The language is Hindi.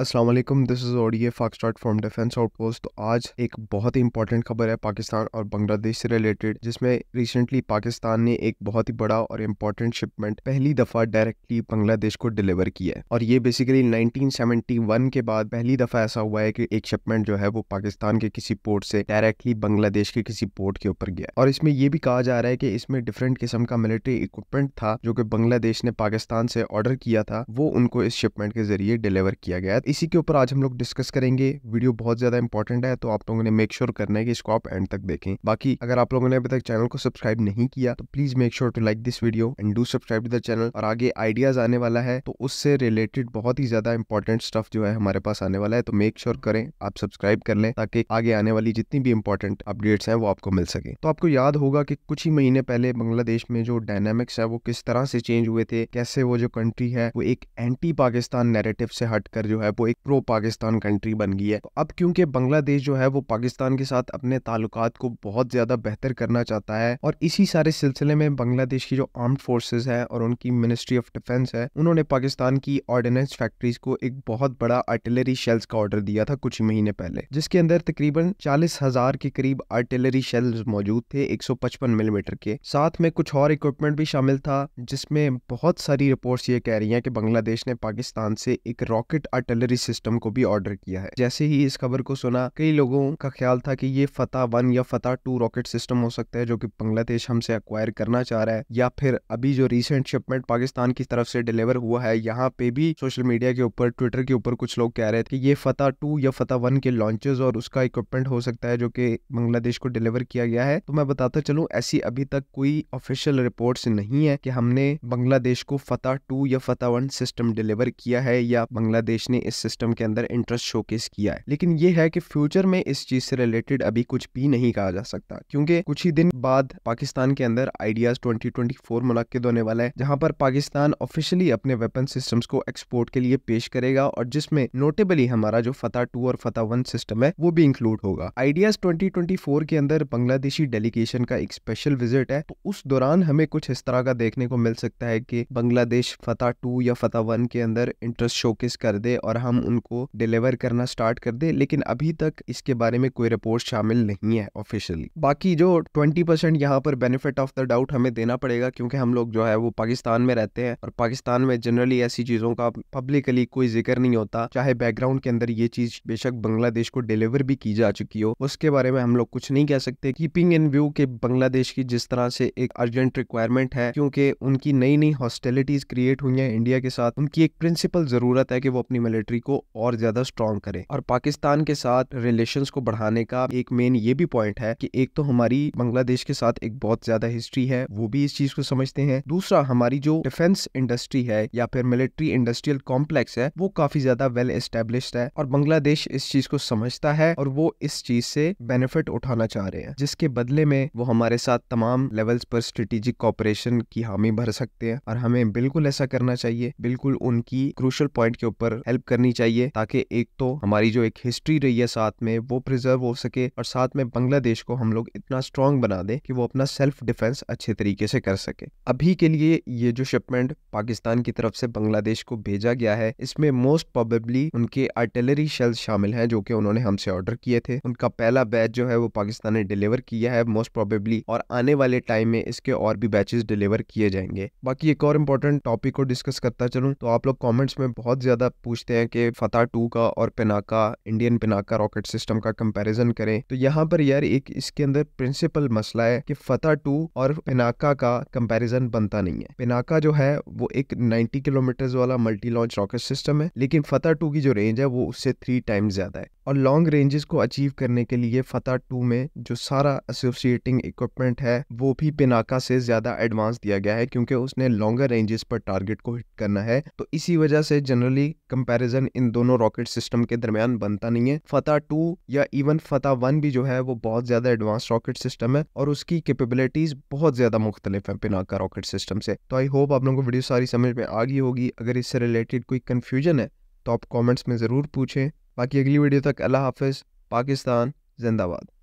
असलम दिस इज़ ऑडियो फाक स्टार्ट फ्रॉम डिफेंस आउटपोस्ट तो आज एक बहुत ही इंपॉर्टेंट खबर है पाकिस्तान और बांग्लादेश से रिलेटेड जिसमें रिसेंटली पाकिस्तान ने एक बहुत ही बड़ा और इम्पॉर्टेंट शिपमेंट पहली दफ़ा डायरेक्टली बांग्लादेश को डिलीवर किया है और ये बेसिकली 1971 के बाद पहली दफ़ा ऐसा हुआ है कि एक शिपमेंट जो है वो पाकिस्तान के किसी पोर्ट से डायरेक्टली बांग्लादेश के किसी पोर्ट के ऊपर गया और इसमें यह भी कहा जा रहा है कि इसमें डिफरेंट किस्म का मिलिट्री इक्विपमेंट था जो कि बांग्लादेश ने पाकिस्तान से ऑर्डर किया था वो उनको इस शिपमेंट के जरिए डिलीवर किया गया इसी के ऊपर आज हम लोग डिस्कस करेंगे वीडियो बहुत ज्यादा इंपॉर्टेंट है तो आप लोगों ने मेक श्योर करना है कि इसको आप एंड तक देखें बाकी अगर आप लोगों ने अभी तक चैनल को सब्सक्राइब नहीं किया तो please make sure to like this video and do subscribe to the channel और आगे आइडियाज आने वाला है तो उससे रिलेटेड बहुत ही ज्यादा इंपॉर्टेंट स्टफ जो है हमारे पास आने वाला है तो मेक श्योर करें आप सब्सक्राइब कर लें ताकि आगे आने वाली जितनी भी इंपॉर्टेंट अपडेट्स हैं वो आपको मिल सके तो आपको याद होगा कि कुछ ही महीने पहले बांग्लादेश में जो डायनामिक्स है वो किस तरह से चेंज हुए थे कैसे वो जो कंट्री है वो एक एंटी पाकिस्तान नेरेटिव से हटकर जो है वो एक प्रो पाकिस्तान कंट्री बन गई है तो अब क्योंकि बांग्लादेश जो है वो पाकिस्तान के साथ अपने ताल्लुकात को बहुत ज़्यादा बेहतर करना चाहता है और इसी सारे सिलसिले में बांग्लादेश की जो आर्म फोर्सेज है और उनकी मिनिस्ट्री ऑफ डिफेंस है उन्होंने पाकिस्तान की ऑर्डिनेंस फैक्ट्रीज को एक बहुत बड़ा आर्टिलरी शेल्स का ऑर्डर दिया था कुछ महीने पहले जिसके अंदर तकरीबन चालीस हजार के करीब आर्टिलरी शेल्स मौजूद थे 155 मिलीमीटर के साथ में कुछ और इक्विपमेंट भी शामिल था जिसमें बहुत सारी रिपोर्ट्स ये कह रही हैं कि बांग्लादेश ने पाकिस्तान से एक रॉकेट आर्टिलरी सैलरी सिस्टम को भी ऑर्डर किया है जैसे ही इस खबर को सुना कई लोगों का ख्याल था कि ये फतेह वन या फतेह टू रॉकेट सिस्टम हो सकता है जो कि बांग्लादेश हमसे अक्वायर करना चाह रहा है या फिर अभी जो रिसेंट शिपमेंट पाकिस्तान की तरफ से डिलीवर हुआ है यहाँ पे भी सोशल मीडिया के ऊपर ट्विटर के ऊपर कुछ लोग कह रहे थे कि ये फतेह टू या फतेह वन के लॉन्चेस और उसका इक्विपमेंट हो सकता है जो कि बांग्लादेश को डिलीवर किया गया है तो मैं बताता चलूँ ऐसी अभी तक कोई ऑफिशियल रिपोर्ट्स नहीं है कि हमने बांग्लादेश को फतेह टू या फतेह वन सिस्टम डिलीवर किया है या बांग्लादेश ने इस सिस्टम के अंदर इंटरेस्ट शोकेस किया है लेकिन ये है कि फ्यूचर में इस चीज से रिलेटेड अभी कुछ भी नहीं कहा जा सकता क्योंकि कुछ ही दिन बाद पाकिस्तान के अंदर आइडियाज 2024 मुनद होने वाला है जहां पर पाकिस्तान ऑफिशियली अपने वेपन सिस्टम्स को एक्सपोर्ट के लिए पेश करेगा और जिसमें नोटेबली हमारा जो फतेह टू और फतेह वन सिस्टम है वो भी इंक्लूड होगा आइडियाज 2024 के अंदर बांग्लादेशी डेलीगेशन का एक स्पेशल विजिट है तो उस दौरान हमें कुछ इस तरह का देखने को मिल सकता है कि बांग्लादेश फतेह टू या फतेह वन के अंदर इंटरेस्ट शोकेस कर दे और हम उनको डिलीवर करना स्टार्ट कर दे लेकिन अभी तक इसके बारे में कोई रिपोर्ट शामिल नहीं है ऑफिशियली बाकी जो ट्वेंटी परसेंट यहाँ पर बेनिफिट ऑफ द डाउट हमें देना पड़ेगा क्योंकि हम लोग जो है वो पाकिस्तान में रहते हैं और पाकिस्तान में जनरली ऐसी चीज़ों का पब्लिकली कोई जिक्र नहीं होता चाहे बैकग्राउंड के अंदर ये चीज़ बेशक बांग्लादेश को डिलीवर भी की जा चुकी हो उसके बारे में हम लोग कुछ नहीं कह सकते कीपिंग इन व्यू के बांग्लादेश की जिस तरह से एक अर्जेंट रिक्वायरमेंट है क्योंकि उनकी नई नई हॉस्टेलिटीज क्रिएट हुई है इंडिया के साथ उनकी एक प्रिंसिपल जरूरत है कि वो अपनी मिलिट्री मिलिट्री को और ज्यादा स्ट्रॉन्ग करें और पाकिस्तान के साथ रिलेशन को बढ़ाने का एक मेन ये भी पॉइंट है कि एक तो हमारी बांग्लादेश के साथ एक बहुत ज्यादा हिस्ट्री है वो भी इस चीज को समझते हैं दूसरा हमारी जो डिफेंस इंडस्ट्री है या फिर मिलिट्री इंडस्ट्रियल कॉम्प्लेक्स है वो काफी ज्यादा वेल एस्टेब्लिश है और बांग्लादेश इस चीज को समझता है और वो इस चीज से बेनिफिट उठाना चाह रहे हैं जिसके बदले में वो हमारे साथ तमाम लेवल्स पर स्ट्रेटेजिक कॉपरेशन की हामी भर सकते हैं और हमें बिल्कुल ऐसा करना चाहिए बिल्कुल उनकी क्रूशल पॉइंट के ऊपर हेल्प कर करनी चाहिए ताकि एक तो हमारी जो एक हिस्ट्री रही है साथ में वो प्रिजर्व हो सके और साथ में बांग्लादेश को हम लोग इतना स्ट्रांग बना दें कि वो अपना सेल्फ डिफेंस अच्छे तरीके से कर सके अभी के लिए ये जो शिपमेंट पाकिस्तान की तरफ से बांग्लादेश को भेजा गया है इसमें मोस्ट प्रोबेबली उनके आर्टिलरी शेल्स शामिल हैं जो कि उन्होंने हमसे ऑर्डर किए थे उनका पहला बैच जो है वो पाकिस्तान ने डिलीवर किया है मोस्ट प्रोबेबली और आने वाले टाइम में इसके और भी बैचेस डिलीवर किए जाएंगे बाकी एक और इम्पोर्टेंट टॉपिक को डिस्कस करता चलूँ तो आप लोग कॉमेंट्स में बहुत ज्यादा पूछते हैं कि फतेह टू का और Pinaka Indian Pinaka rocket system का कंपैरिजन करें तो यहाँ पर यार एक इसके अंदर प्रिंसिपल मसला है कि फतेह टू और पिनाका का कंपैरिजन बनता नहीं है पिनाका जो है वो एक 90 किलोमीटर वाला मल्टी लॉन्च रॉकेट सिस्टम है लेकिन फतेह टू की जो रेंज है वो उससे थ्री टाइम ज्यादा है और लॉन्ग रेंजेस को अचीव करने के लिए फता टू में जो सारा एसोसिएटिंग इक्विपमेंट है वो भी पिनाका से ज़्यादा एडवांस दिया गया है क्योंकि उसने लॉन्गर रेंजेस पर टारगेट को हिट करना है तो इसी वजह से जनरली कंपेरिजन इन दोनों रॉकेट सिस्टम के दरमियान बनता नहीं है फता टू या इवन फता वन भी जो है वो बहुत ज़्यादा एडवांस रॉकेट सिस्टम है और उसकी कैपेबिलिटीज़ बहुत ज़्यादा मुख्तलिफ है पिनाका रॉकेट सिस्टम से तो आई होप आप लोगों को वीडियो सारी समझ में आ गई होगी अगर इससे रिलेटेड कोई कन्फ्यूजन है तो आप कमेंट्स में ज़रूर पूछें बाकी अगली वीडियो तक अल्लाह हाफिज़ पाकिस्तान जिंदाबाद